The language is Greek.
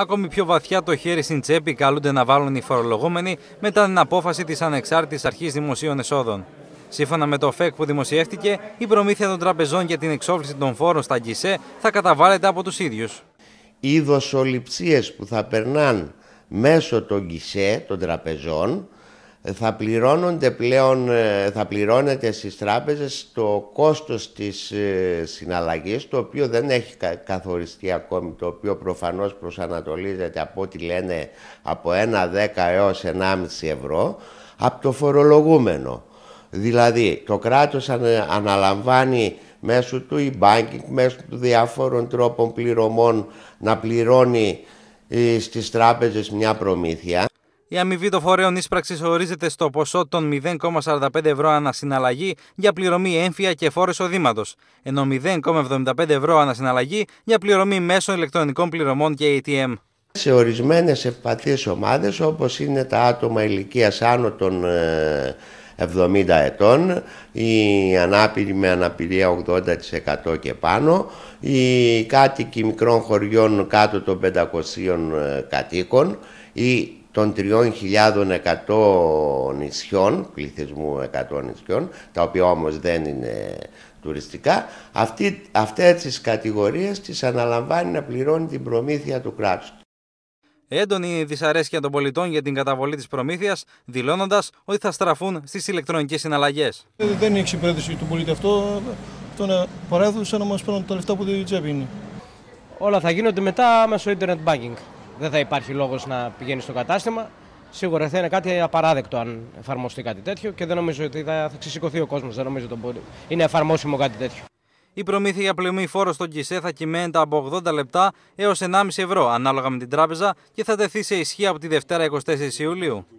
Ακόμη πιο βαθιά το χέρι στην τσέπη καλούνται να βάλουν οι φορολογούμενοι μετά την απόφαση της ανεξάρτητης Αρχής Δημοσίων Εσόδων. Σύμφωνα με το ΦΕΚ που δημοσιεύτηκε, η προμήθεια των τραπεζών για την εξόφληση των φόρων στα γκισέ θα καταβάλλεται από τους ίδιους. Οι δοσοληψίες που θα περνάνε μέσω των γκισέ των τραπεζών θα πληρώνονται πλέον, ε, θα πληρώνεται στις τράπεζες το κόστος της ε, συναλλαγής, το οποίο δεν έχει καθοριστεί ακόμη, το οποίο προφανώς προσανατολίζεται από ό,τι λένε από 1,10 έως 1,5 ευρώ, από το φορολογούμενο. Δηλαδή, το κράτος ε, αναλαμβάνει μέσω του e-banking, μέσω του διάφορων τρόπων πληρωμών να πληρώνει στις τράπεζες μια προμήθεια η αμοιβή των φορέων ίσπραξης ορίζεται στο ποσό των 0,45 ευρώ ανασυναλλαγή για πληρωμή έμφυα και φόρου εισοδήματος, ενώ 0,75 ευρώ ανασυναλλαγή για πληρωμή μέσων ηλεκτρονικών πληρωμών και ATM. Σε ορισμένες ευπαθεί ομάδες όπως είναι τα άτομα ηλικίας άνω των 70 ε, ετών, ή ανάπηροι με αναπηρία 80% και πάνω, οι κάτοικοι μικρών χωριών κάτω των 500 ε, κατοίκων, οι των 3.100 νησιών, πληθυσμού 100 νησιών, τα οποία όμως δεν είναι τουριστικά, αυτή, αυτές τις κατηγορίες τις αναλαμβάνει να πληρώνει την προμήθεια του κράτους. Έντονη δυσαρέσκεια των πολιτών για την καταβολή της προμήθειας, δηλώνοντας ότι θα στραφούν στις ηλεκτρονικές συναλλαγές. Ε, δεν είναι εξυπηρέτηση του πολίτη αυτό. Αυτό είναι παράδοση να μας παίρνουν τα λεφτά που δεν τσέπη Όλα θα γίνονται μετά μέσω internet banking δεν θα υπάρχει λόγος να πηγαίνει στο κατάστημα. Σίγουρα θα είναι κάτι απαράδεκτο αν εφαρμοστεί κάτι τέτοιο και δεν νομίζω ότι θα, θα ξεσηκωθεί ο κόσμος. Δεν νομίζω ότι είναι εφαρμόσιμο κάτι τέτοιο. Η προμήθεια για πληρωμή φόρο στον ΚΙΣΕ θα κυμαίνεται από 80 λεπτά έως 1,5 ευρώ ανάλογα με την τράπεζα και θα τεθεί σε ισχύ από τη Δευτέρα 24 Ιουλίου.